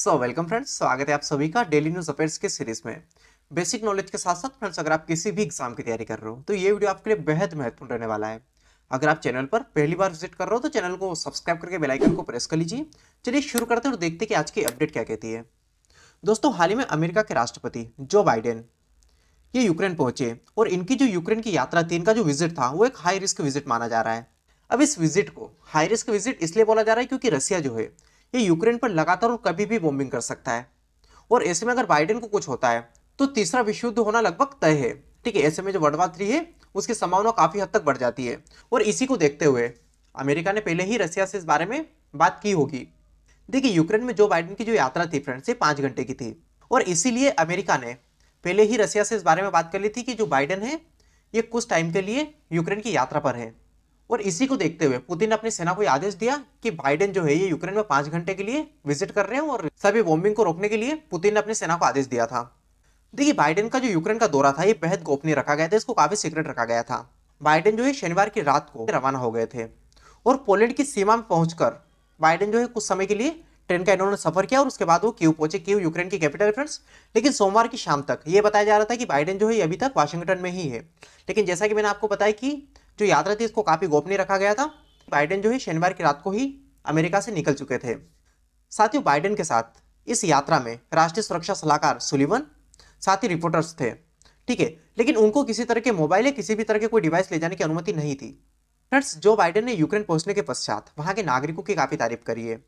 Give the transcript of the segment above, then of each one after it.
so welcome friends स्वागत है आप सभी का डेली न्यूज़ अफेयर्स के सीरीज में बेसिक नॉलेज के साथ साथ फ्रेंड्स अगर आप किसी भी एग्जाम की तैयारी कर रहे हो तो ये वीडियो आपके लिए बेहद महत्वपूर्ण रहने वाला है अगर आप चैनल पर पहली बार विजिट कर रहे हो तो चैनल को सब्सक्राइब करके बेलाइकन को प्रेस कर लीजिए चलिए शुरू करते हैं और देखते हैं कि आज की अपडेट क्या कहती है दोस्तों हाल ही में अमेरिका के राष्ट्रपति जो बाइडेन ये यूक्रेन पहुंचे और इनकी जो यूक्रेन की यात्रा थी इनका जो विजिट था वो एक हाई रिस्क विजिट माना जा रहा है अब इस विजिट को हाई रिस्क विजिट इसलिए बोला जा रहा है क्योंकि रसिया जो है ये यूक्रेन पर लगातार और कभी भी बॉम्बिंग कर सकता है और ऐसे में अगर बाइडेन को कुछ होता है तो तीसरा विश्व युद्ध होना लगभग तय है ठीक है ऐसे में जो वर्ल्ड वार थ्री है उसकी संभावना काफ़ी हद तक बढ़ जाती है और इसी को देखते हुए अमेरिका ने पहले ही रसिया से इस बारे में बात की होगी देखिए यूक्रेन में जो बाइडेन की जो यात्रा थी फ्रेंड से पाँच घंटे की थी और इसीलिए अमेरिका ने पहले ही रसिया से इस बारे में बात कर ली थी कि जो बाइडेन है ये कुछ टाइम के लिए यूक्रेन की यात्रा पर है और इसी को देखते हुए पुतिन ने अपनी सेना को आदेश दिया कि बाइडेन जो है ये यूक्रेन में पांच घंटे के लिए विजिट कर रहे हैं और सभी बॉम्बिंग को रोकने के लिए पुतिन ने अपनी सेना को आदेश दिया था देखिए बाइडेन का जो यूक्रेन का दौरा था ये बेहद गोपनीय रखा गया था इसको काफी सीक्रेट रखा गया था बाइडेन जो है शनिवार की रात को रवाना हो गए थे और पोलैंड की सीमा में पहुंचकर बाइडेन जो है कुछ समय के लिए ट्रेन का इन्होंने सफर किया और उसके बाद वो क्यू पहुंचे क्यू यूक्रेन की कैपिटल फ्रेंड्स लेकिन सोमवार की शाम तक ये बताया जा रहा था कि बाइडेन जो है अभी तक वाशिंगटन में ही है लेकिन जैसा कि मैंने आपको बताया कि जो यात्रा थी इसको काफ़ी गोपनीय रखा गया था बाइडेन जो है शनिवार की रात को ही अमेरिका से निकल चुके थे साथियों बाइडेन के साथ इस यात्रा में राष्ट्रीय सुरक्षा सलाहकार सुलिमन साथ ही रिपोर्टर्स थे ठीक है लेकिन उनको किसी तरह के मोबाइल या किसी भी तरह के कोई डिवाइस ले जाने की अनुमति नहीं थी फ्रेंड्स जो बाइडेन ने यूक्रेन पहुंचने के पश्चात वहां के नागरिकों की काफ़ी तारीफ करी है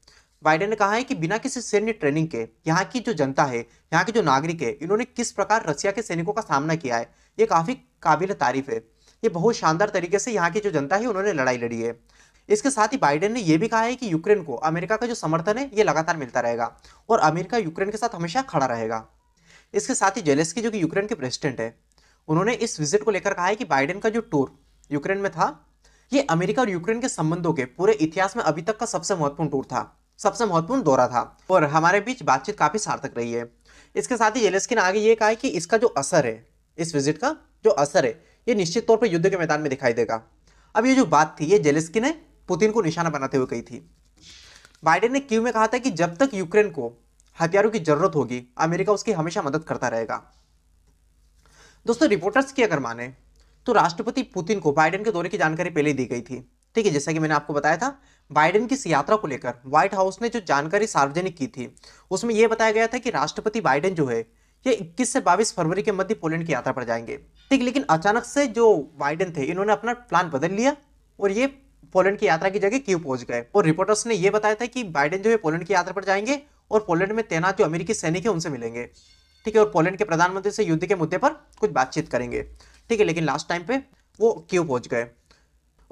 बाइडेन ने कहा है कि बिना किसी सैन्य ट्रेनिंग के यहाँ की जो जनता है यहाँ के जो नागरिक है इन्होंने किस प्रकार रशिया के सैनिकों का सामना किया है ये काफ़ी काबिल तारीफ है ये बहुत शानदार तरीके से यहाँ की जो जनता है उन्होंने लड़ाई लड़ी है इसके साथ ही बाइडेन ने यह भी कहा है कि यूक्रेन को अमेरिका का जो समर्थन है ये लगातार मिलता रहेगा और अमेरिका यूक्रेन के साथ हमेशा खड़ा रहेगा इसके साथ ही जेलेस्की जो कि यूक्रेन के प्रेसिडेंट है उन्होंने इस विजिट को लेकर कहा है कि बाइडेन का जो टूर यूक्रेन में था ये अमेरिका और यूक्रेन के संबंधों के पूरे इतिहास में अभी तक का सबसे महत्वपूर्ण टूर था सबसे महत्वपूर्ण दौरा था और हमारे बीच बातचीत काफ़ी सार्थक रही है इसके साथ ही जेलेस्की ने आगे ये कहा है कि इसका जो असर है इस विजिट का जो असर है ये निश्चित तौर पर युद्ध के मैदान में दिखाई देगा अब ये जो बात थी ये जेलिस्की ने पुतिन को निशाना बनाते हुए कही थी बाइडेन ने क्यू में कहा था कि जब तक यूक्रेन को हथियारों की जरूरत होगी अमेरिका उसकी हमेशा मदद करता रहेगा दोस्तों रिपोर्टर्स की अगर माने तो राष्ट्रपति पुतिन को बाइडेन के दौरे की जानकारी पहले दी गई थी ठीक है जैसा कि मैंने आपको बताया था बाइडेन की इस यात्रा को लेकर व्हाइट हाउस ने जो जानकारी सार्वजनिक की थी उसमें यह बताया गया था कि राष्ट्रपति बाइडेन जो है ये 21 से 22 फरवरी के मध्य पोलैंड की यात्रा पर जाएंगे ठीक लेकिन अचानक से जो बाइडेन थे इन्होंने अपना प्लान बदल लिया और ये पोलैंड की यात्रा की जगह क्यों पहुंच गए और रिपोर्टर्स ने यह बताया था कि बाइडेन जो है पोलैंड की यात्रा पर जाएंगे और पोलैंड में तैनात जो अमेरिकी सैनिक है उनसे मिलेंगे ठीक है और पोलैंड के प्रधानमंत्री से युद्ध के मुद्दे पर कुछ बातचीत करेंगे ठीक है लेकिन लास्ट टाइम पे वो क्यों पहुंच गए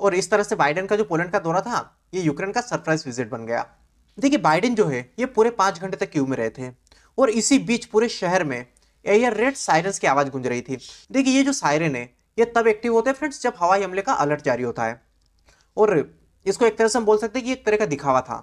और इस तरह से बाइडेन का जो पोलैंड का दौरा था ये यूक्रेन का सरप्राइज विजिट बन गया देखिए बाइडेन जो है ये पूरे पाँच घंटे तक क्यू में रहे थे और इसी बीच पूरे शहर में एयर रेड सायरन्स की आवाज़ गूंज रही थी देखिए ये जो सायरन है ये तब एक्टिव होते हैं फ्रेंड्स जब हवाई हमले का अलर्ट जारी होता है और इसको एक तरह से हम बोल सकते हैं कि एक तरह का दिखावा था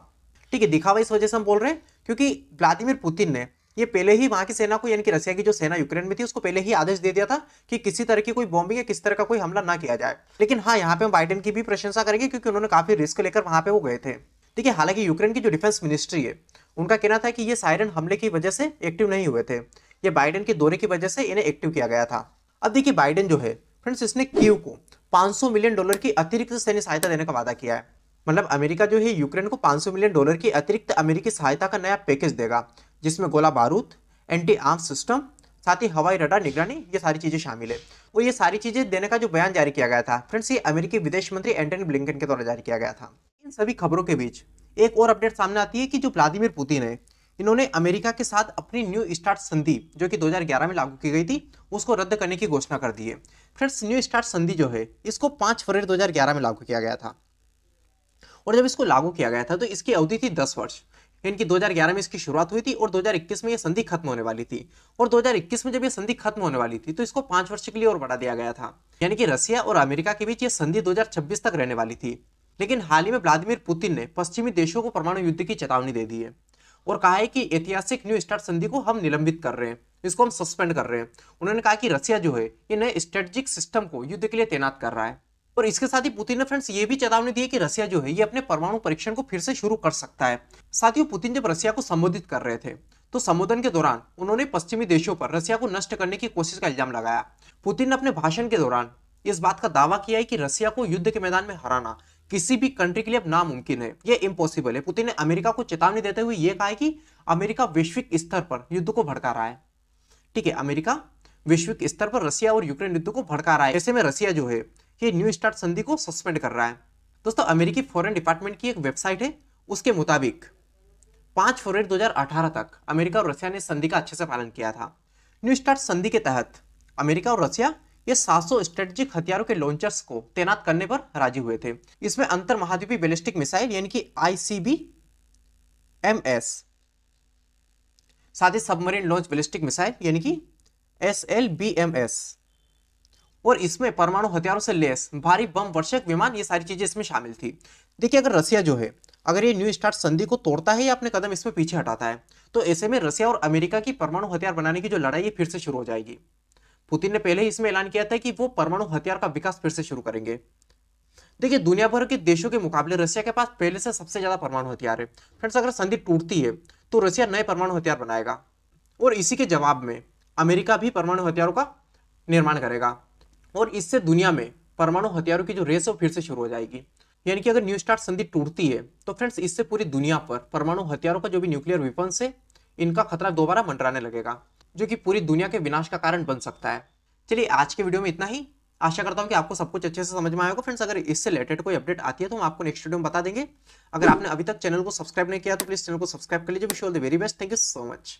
ठीक है दिखावा इस वजह से हम बोल रहे हैं क्योंकि व्लादिमिर पुतिन ने ये पहले ही वहाँ की सेना को यानी कि रशिया की जो सेना यूक्रेन में थी उसको पहले ही आदेश दे दिया था कि किसी तरह की कोई बॉम्बिंग या किस तरह का कोई हमला ना किया जाए लेकिन हाँ यहाँ पे हम बाइडेन की भी प्रशंसा करेंगे क्योंकि उन्होंने काफी रिस्क लेकर वहाँ पे वो गए थे ठीक है हालांकि यूक्रेन की जो डिफेंस मिनिस्ट्री है उनका कहना था कि ये सायरन हमले की वजह से एक्टिव नहीं हुए थे ये बाइडेन के दौरे की वजह से इन्हें एक्टिव किया गया था अब देखिए बाइडेन जो है फ्रेंड्स इसने क्यू को 500 मिलियन डॉलर की अतिरिक्त सैन्य सहायता देने का वादा किया है मतलब अमेरिका जो है यूक्रेन को 500 मिलियन डॉलर की अतिरिक्त अमेरिकी सहायता का नया पैकेज देगा जिसमें गोला बारूद एंटी आर्म सिस्टम साथ ही हवाई रडार निगरानी ये सारी चीज़ें शामिल है और ये सारी चीज़ें देने का जो बयान जारी किया गया था फ्रेंड्स ये अमेरिकी विदेश मंत्री एंटनी ब्लिंकन के द्वारा जारी किया गया था इन सभी खबरों के बीच एक और अपडेट सामने आती है कि जो व्लादिमिर पुतिन है इन्होंने अमेरिका के साथ अपनी न्यू स्टार्ट संधि जो कि 2011 में लागू की गई थी उसको रद्द करने की घोषणा कर दी है फ्रेंड्स न्यू स्टार्ट संधि जो है इसको 5 फरवरी 2011 में लागू किया गया था और जब इसको लागू किया गया था तो इसकी अवधि थी 10 वर्ष इनकी 2011 में इसकी शुरुआत हुई थी और 2021 में ये संधि खत्म होने वाली थी और 2021 में जब ये संधि खत्म होने वाली थी तो इसको पांच वर्ष के लिए और बढ़ा दिया गया था यानी कि रसिया और अमेरिका के बीच ये संधि 2026 तक रहने वाली थी लेकिन हाल ही में व्लादिमिर पुतिन ने पश्चिमी देशों को परमाणु युद्ध की चेतावनी दे दी है और कहा है कि ऐतिहासिक न्यू स्टार्ट संधि को हम निलंबित कर रहे हैं इसको हम सस्पेंड कर रहे हैं उन्होंने कहा कि रसिया जो है ये नए स्ट्रेटजिक सिस्टम को युद्ध के लिए तैनात कर रहा है और इसके साथ ही पुतिन ने फ्रेंड्स ये भी चेतावनी दी है कि रसिया जो है ये अपने परमाणु परीक्षण को फिर से शुरू कर सकता है साथ ही पुतिन जब रसिया को संबोधित कर रहे थे तो संबोधन के दौरान उन्होंने पश्चिमी देशों पर रसिया को नष्ट करने की कोशिश का इल्जाम लगाया पुतिन ने अपने भाषण के दौरान इस बात का दावा किया है कि रसिया को युद्ध के मैदान में हराना किसी भी कंट्री के लिए अब नामुमकिन है ये इम्पॉसिबल है पुतिन ने अमेरिका को चेतावनी देते हुए यह कहा है कि अमेरिका वैश्विक स्तर पर युद्ध को भड़का रहा है ठीक है अमेरिका वैश्विक स्तर पर रसिया और यूक्रेन युद्ध को भड़का रहा है ऐसे में रसिया जो है ये न्यू स्टार्ट संधि को सस्पेंड कर रहा है दोस्तों अमेरिकी फॉरन डिपार्टमेंट की एक वेबसाइट है उसके मुताबिक पांच फरवरी दो तक अमेरिका और रसिया ने संधि का अच्छे से पालन किया था न्यू स्टार्ट संधि के तहत अमेरिका और रसिया ये 700 स्ट्रेटेजिक हथियारों के लॉन्चर्स को तैनात करने पर राजी हुए थे इसमें अंतर महाद्वीपी बैलिस्टिक मिसाइल यानी कि आईसीबी साथ ही सबमरीन लॉन्च बैलिस्टिक मिसाइल यानी कि S L B M S और इसमें परमाणु हथियारों से लेस भारी बम वर्षक विमान ये सारी चीजें इसमें शामिल थी देखिए अगर रसिया जो है अगर ये न्यू स्टार्ट संधि को तोड़ता है या अपने कदम इसमें पीछे हटाता है तो ऐसे में रसिया और अमेरिका की परमाणु हथियार बनाने की जो लड़ाई है फिर से शुरू हो जाएगी पुतिन ने पहले ही इसमें ऐलान किया था कि वो परमाणु हथियार का विकास फिर से शुरू करेंगे देखिए दुनिया भर के देशों के मुकाबले रशिया के पास पहले से सबसे ज्यादा परमाणु हथियार है फ्रेंड्स अगर संधि टूटती है तो रशिया नए परमाणु हथियार बनाएगा और इसी के जवाब में अमेरिका भी परमाणु हथियारों का निर्माण करेगा और इससे दुनिया में परमाणु हथियारों की जो रेस है फिर से शुरू हो जाएगी यानी कि अगर न्यू स्टार्ट संधि टूटती है तो फ्रेंड्स इससे पूरी दुनिया पर परमाणु हथियारों का जो भी न्यूक्लियर वेपन्स है इनका खतरा दोबारा मंडराने लगेगा जो कि पूरी दुनिया के विनाश का कारण बन सकता है चलिए आज के वीडियो में इतना ही आशा करता हूँ कि आपको सब कुछ अच्छे से समझ में आएगा फ्रेंड्स अगर इससे रिलेटेड कोई अपडेट आती है तो हम आपको नेक्स्ट वीडियो में बता देंगे अगर आपने अभी तक चैनल को सब्सक्राइब नहीं किया तो प्लीज चैनल को सब्सक्राइब कर लीजिए wish all the very best thank you so much